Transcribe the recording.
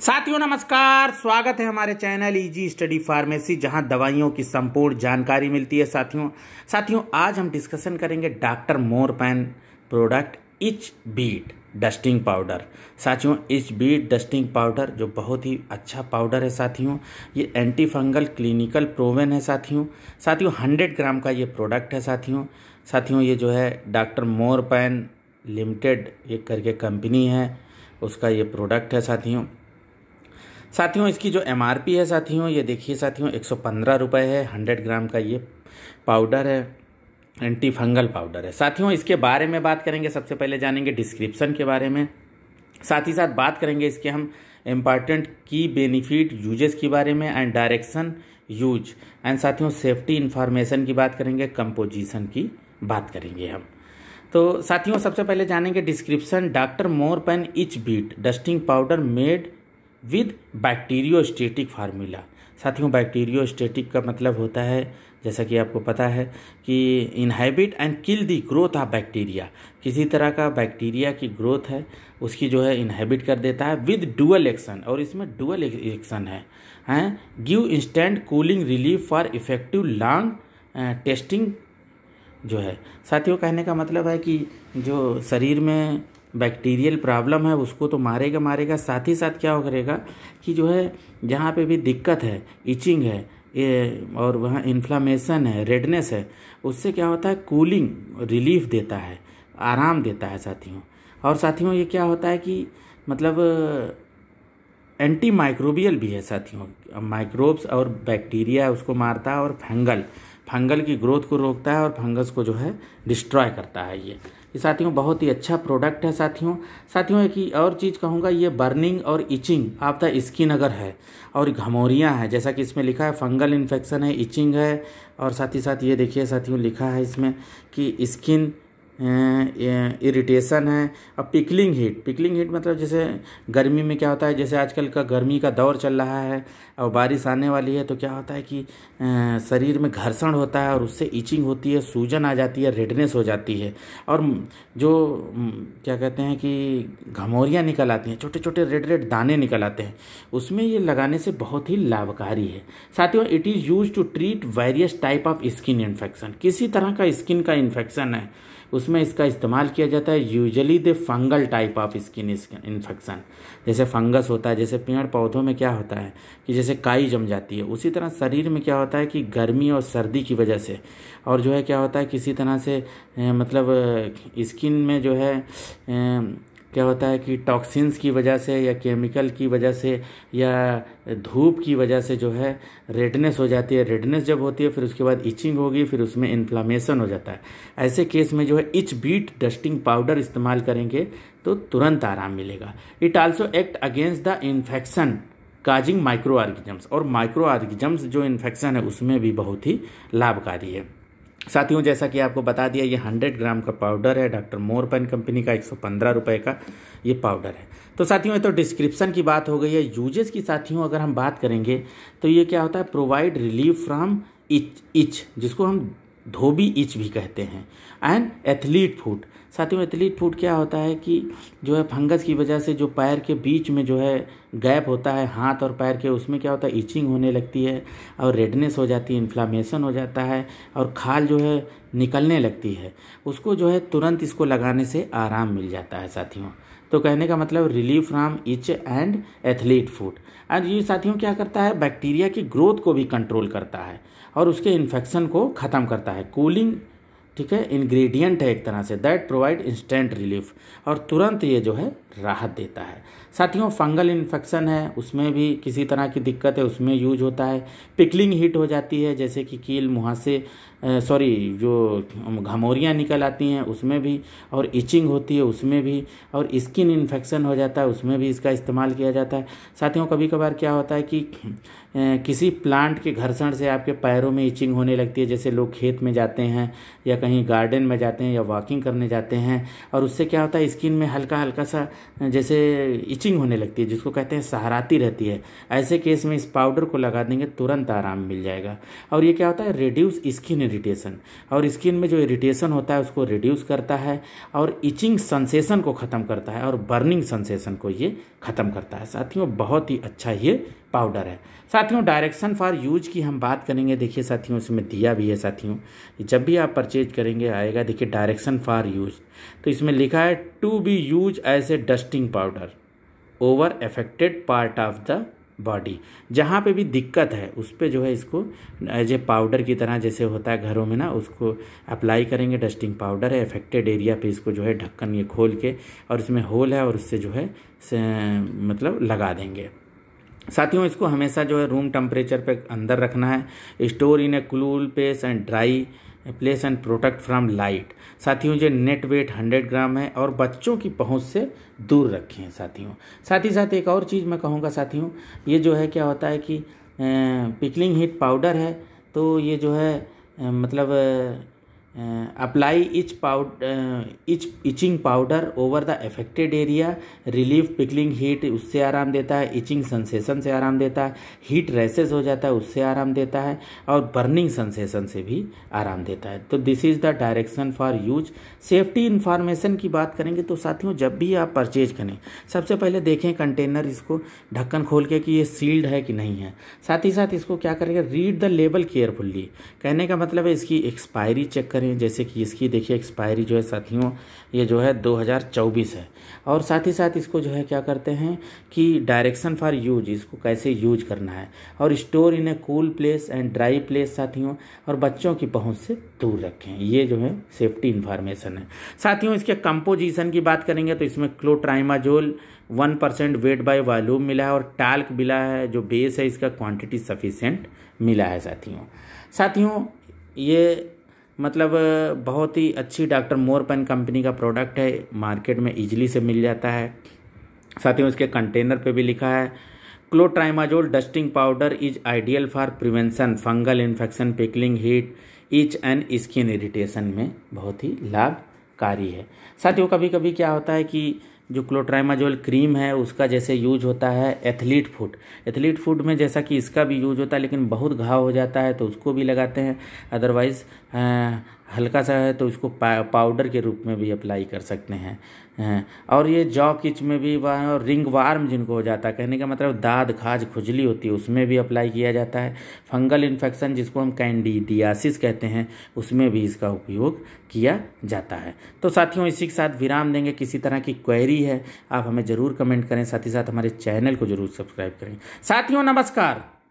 साथियों नमस्कार स्वागत है हमारे चैनल जी स्टडी फार्मेसी जहां दवाइयों की संपूर्ण जानकारी मिलती है साथियों साथियों आज हम डिस्कशन करेंगे doctor Morepen product itch beat dusting powder साथियों इच बीट डस्टिंग पाउडर जो बहुत ही अच्छा पाउडर है साथियों ये एंटी फंगल क्लिनिकल प्रोवेन है साथियों साथियों हंड्रेड ग्राम का ये प्रोडक्ट है साथियों साथियों ये जो है डॉक्टर मोर पैन लिमिटेड ये करके कंपनी है उसका ये प्रोडक्ट है साथियों साथियों इसकी जो एम है साथियों ये देखिए साथियों एक सौ है हंड्रेड ग्राम का ये पाउडर है एंटी फंगल पाउडर है साथियों इसके बारे में बात करेंगे सबसे पहले जानेंगे डिस्क्रिप्शन के बारे में साथ ही साथ बात करेंगे इसके हम इम्पॉर्टेंट की बेनिफिट यूजेस के बारे में एंड डायरेक्शन यूज एंड साथियों सेफ्टी इन्फॉर्मेशन की बात करेंगे कंपोजिशन की बात करेंगे हम तो साथियों सबसे पहले जानेंगे description doctor Morepen itch beat dusting powder made with bacteriostatic formula साथियों बैक्टीरियोस्टेटिक का मतलब होता है जैसा कि आपको पता है कि inhibit and kill the growth of bacteria किसी तरह का बैक्टीरिया की ग्रोथ है उसकी जो है इनहैबिट कर देता है विद डुअल एक्शन और इसमें डुअल एक्शन है हैं give instant cooling relief for effective long testing जो है साथियों कहने का मतलब है कि जो शरीर में बैक्टीरियल प्रॉब्लम है उसको तो मारेगा मारेगा साथ ही साथ क्या करेगा कि जो है जहाँ पे भी दिक्कत है इचिंग है ये और वहाँ इन्फ्लामेशन है रेडनेस है उससे क्या होता है कूलिंग रिलीफ देता है आराम देता है साथियों और साथियों ये क्या होता है कि मतलब एंटी माइक्रोबियल भी है साथियों माइक्रोब्स और बैक्टीरिया उसको मारता है और फंगल फंगल की ग्रोथ को रोकता है और फंगस को जो है डिस्ट्रॉय करता है ये ये साथियों बहुत ही अच्छा प्रोडक्ट है साथियों साथियों एक ही और चीज़ कहूँगा ये बर्निंग और इचिंग आपका स्किन अगर है और घमोरियाँ हैं जैसा कि इसमें लिखा है फंगल इन्फेक्शन है इचिंग है और साथ ही साथ ये देखिए साथियों लिखा है इसमें कि स्किन इरिटेशन है अब पिकलिंग हीट पिकलिंग हीट मतलब जैसे गर्मी में क्या होता है जैसे आजकल का गर्मी का दौर चल रहा है और बारिश आने वाली है तो क्या होता है कि शरीर में घर्षण होता है और उससे इचिंग होती है सूजन आ जाती है रेडनेस हो जाती है और जो क्या कहते हैं कि घमोरियाँ निकल आती हैं छोटे छोटे रेड रेड दाने निकल आते हैं उसमें ये लगाने से बहुत ही लाभकारी है साथियों it is use to treat various type of skin infection किसी तरह का स्किन का इन्फेक्शन है उसमें इसका इस्तेमाल किया जाता है usually the fungal type of skin infection जैसे फंगस होता है जैसे पेड़ पौधों में क्या होता है कि जैसे काई जम जाती है उसी तरह शरीर में क्या होता है कि गर्मी और सर्दी की वजह से और जो है क्या होता है किसी तरह से मतलब स्किन में जो है क्या होता है कि टॉक्सिन्स की वजह से या केमिकल की वजह से या धूप की वजह से जो है रेडनेस हो जाती है रेडनेस जब होती है फिर उसके बाद इचिंग होगी फिर उसमें इन्फ्लामेशन हो जाता है ऐसे केस में जो है इच बीट डस्टिंग पाउडर इस्तेमाल करेंगे तो तुरंत आराम मिलेगा it also act against the infection causing micro organisms और माइक्रो ऑर्गिजम्स जो इन्फेक्शन है उसमें भी बहुत ही लाभकारी है साथियों जैसा कि आपको बता दिया ये 100 ग्राम का पाउडर है डॉक्टर मोरपेन कंपनी का एक सौ रुपए का ये पाउडर है तो साथियों ये तो डिस्क्रिप्शन की बात हो गई है यूजेस की साथियों अगर हम बात करेंगे तो ये क्या होता है provide relief from itch itch जिसको हम धोबी इच भी कहते हैं एंड एथलीट फूट साथियों एथलीट फूट क्या होता है कि जो है फंगस की वजह से जो पैर के बीच में जो है गैप होता है हाथ और पैर के उसमें क्या होता है इचिंग होने लगती है और रेडनेस हो जाती है इन्फ्लामेशन हो जाता है और खाल जो है निकलने लगती है उसको जो है तुरंत इसको लगाने से आराम मिल जाता है साथियों तो कहने का मतलब relief from itch and athlete foot और ये साथियों क्या करता है बैक्टीरिया की ग्रोथ को भी कंट्रोल करता है और उसके इन्फेक्शन को ख़त्म करता है कूलिंग ठीक है इंग्रेडिएंट है एक तरह say that provide instant relief और तुरंत ये जो है राहत देता है साथियों फंगल इन्फेक्शन है उसमें भी किसी तरह की दिक्कत है उसमें यूज होता है पिकलिंग हीट हो जाती है जैसे कि कील मुहासे सॉरी जो घमोरियाँ निकल आती हैं उसमें भी और इचिंग होती है उसमें भी और स्किन इन्फेक्शन हो जाता है उसमें भी इसका इस्तेमाल किया जाता है साथियों कभी कभार क्या होता है कि किसी प्लांट के घर्षण से आपके पैरों में इचिंग होने लगती है जैसे लोग खेत में जाते हैं या कहीं गार्डन में जाते हैं या वॉकिंग करने जाते हैं और उससे क्या होता है स्किन में हल्का हल्का सा जैसे इचिंग होने लगती है जिसको कहते हैं सहाराती रहती है ऐसे केस में इस पाउडर को लगा देंगे तुरंत आराम मिल जाएगा और ये क्या होता है रिड्यूस स्किन इरीटेशन और स्किन में जो इरीटेशन होता है उसको रिड्यूस करता है और इचिंग सेंसेशन को ख़त्म करता है और बर्निंग सेंसेशन को ये ख़त्म करता है साथियों बहुत ही अच्छा ये पाउडर है साथियों डायरेक्शन फॉर यूज की हम बात करेंगे देखिए साथियों इसमें दिया भी है साथियों जब भी आप परचेज करेंगे आएगा देखिए डायरेक्शन फॉर यूज तो इसमें लिखा है to be use as a dusting powder over affected part of the body जहाँ पे भी दिक्कत है उस पर जो है इसको एज ए पाउडर की तरह जैसे होता है घरों में ना उसको अप्लाई करेंगे डस्टिंग पाउडर है अफेक्टेड एरिया पे इसको जो है ढक्कन ये खोल के और इसमें होल है और उससे जो है मतलब लगा देंगे साथियों इसको हमेशा जो है रूम टेम्परेचर पे अंदर रखना है store in a cool place and dry place and protect from light साथियों जो नेट वेट हंड्रेड ग्राम है और बच्चों की पहुंच से दूर रखें साथियों साथ ही साथ एक और चीज़ मैं कहूँगा साथियों ये जो है क्या होता है कि पिकलिंग हीट पाउडर है तो ये जो है मतलब apply itch powder itch itching powder over the affected area relief पिकलिंग हीट उससे आराम देता है इचिंग सेंसेशन से आराम देता है हीट रेसेस हो जाता है उससे आराम देता है और बर्निंग सेंसेशन से भी आराम देता है तो this is the direction for use safety information की बात करेंगे तो साथियों जब भी आप परचेज करें सबसे पहले देखें कंटेनर इसको ढक्कन खोल के कि ये सील्ड है कि नहीं है साथ ही साथ इसको क्या करेंगे रीड द लेबल केयरफुल्ली कहने का मतलब है इसकी एक्सपायरी चेक करें करें जैसे कि इसकी देखिए एक्सपायरी जो है साथियों ये जो है 2024 है और साथ ही साथ इसको जो है क्या करते हैं कि डायरेक्शन फॉर यूज इसको कैसे यूज करना है और store in a cool place and dry place साथियों और बच्चों की पहुंच से दूर रखें ये जो है सेफ्टी इन्फॉर्मेशन है साथियों इसके कंपोजिशन की बात करेंगे तो इसमें clotrimazole one percent weight by volume मिला है और टाल्क मिला है जो बेस है इसका क्वांटिटी सफिशेंट मिला है साथियों साथियों ये मतलब बहुत ही अच्छी डॉक्टर मोरपन कंपनी का प्रोडक्ट है मार्केट में इजीली से मिल जाता है साथ ही उसके कंटेनर पे भी लिखा है clotrimazole dusting powder is ideal for prevention fungal infection पिकलिंग heat itch and skin irritation में बहुत ही लाभकारी है साथियों कभी कभी क्या होता है कि जो क्लोट्राइमाजोल क्रीम है उसका जैसे यूज होता है एथलीट फूड एथलीट फूड में जैसा कि इसका भी यूज होता है लेकिन बहुत घाव हो जाता है तो उसको भी लगाते हैं अदरवाइज़ हल्का सा है तो इसको पाउडर के रूप में भी अप्लाई कर सकते हैं और ये जॉ किच में भी वह और रिंग वार्म जिनको हो जाता है कहने का मतलब दाद खाज खुजली होती है उसमें भी अप्लाई किया जाता है फंगल इन्फेक्शन जिसको हम कैंडीडियासिस कहते हैं उसमें भी इसका उपयोग किया जाता है तो साथियों इसी के साथ विराम देंगे किसी तरह की क्वेरी है आप हमें ज़रूर कमेंट करें साथ ही साथ हमारे चैनल को ज़रूर सब्सक्राइब करें साथियों नमस्कार